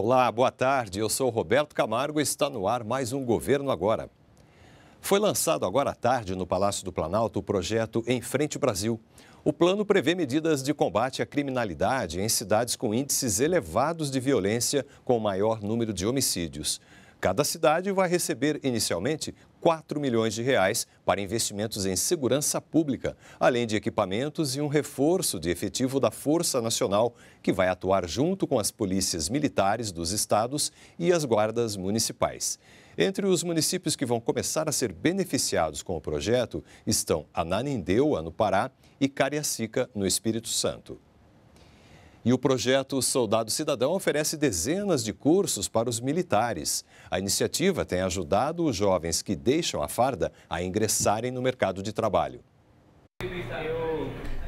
Olá, boa tarde. Eu sou Roberto Camargo e está no ar mais um Governo Agora. Foi lançado agora à tarde no Palácio do Planalto o projeto Em Frente Brasil. O plano prevê medidas de combate à criminalidade em cidades com índices elevados de violência, com maior número de homicídios. Cada cidade vai receber inicialmente 4 milhões de reais para investimentos em segurança pública, além de equipamentos e um reforço de efetivo da Força Nacional, que vai atuar junto com as polícias militares dos estados e as guardas municipais. Entre os municípios que vão começar a ser beneficiados com o projeto estão Ananindeua, no Pará, e Cariacica, no Espírito Santo. E o projeto Soldado Cidadão oferece dezenas de cursos para os militares. A iniciativa tem ajudado os jovens que deixam a farda a ingressarem no mercado de trabalho.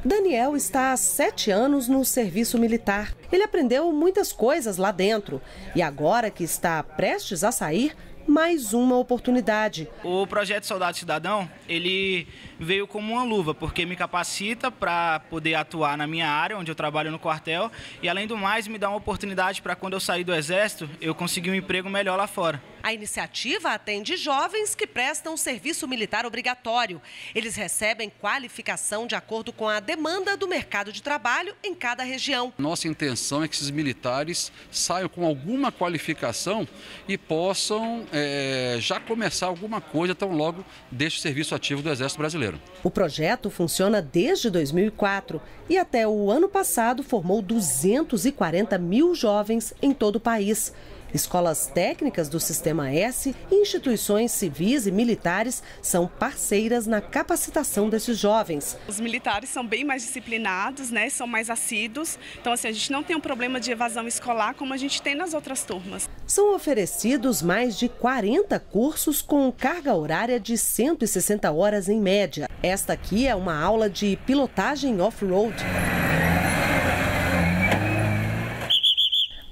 Daniel está há sete anos no serviço militar. Ele aprendeu muitas coisas lá dentro e agora que está prestes a sair, mais uma oportunidade. O projeto Soldado Cidadão, ele veio como uma luva, porque me capacita para poder atuar na minha área, onde eu trabalho no quartel, e além do mais me dá uma oportunidade para quando eu sair do exército, eu conseguir um emprego melhor lá fora. A iniciativa atende jovens que prestam serviço militar obrigatório. Eles recebem qualificação de acordo com a demanda do mercado de trabalho em cada região. Nossa intenção é que esses militares saiam com alguma qualificação e possam é, já começar alguma coisa tão logo deste serviço ativo do Exército Brasileiro. O projeto funciona desde 2004 e até o ano passado formou 240 mil jovens em todo o país. Escolas técnicas do Sistema S e instituições civis e militares são parceiras na capacitação desses jovens. Os militares são bem mais disciplinados, né? são mais assíduos. Então, assim, a gente não tem um problema de evasão escolar como a gente tem nas outras turmas. São oferecidos mais de 40 cursos com carga horária de 160 horas em média. Esta aqui é uma aula de pilotagem off-road.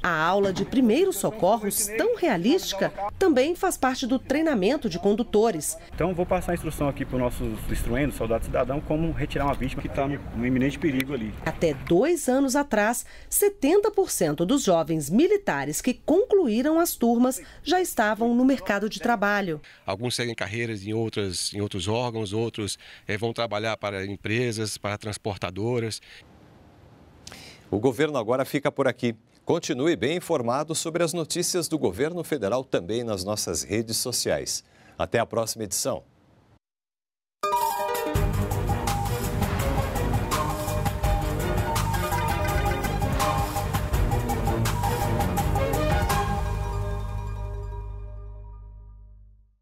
A aula de primeiros socorros, tão realística, também faz parte do treinamento de condutores. Então, vou passar a instrução aqui para os nossos instruendos, soldados cidadão, como retirar uma vítima que está no iminente perigo ali. Até dois anos atrás, 70% dos jovens militares que concluíram as turmas já estavam no mercado de trabalho. Alguns seguem carreiras em, outras, em outros órgãos, outros é, vão trabalhar para empresas, para transportadoras. O governo agora fica por aqui. Continue bem informado sobre as notícias do governo federal também nas nossas redes sociais. Até a próxima edição.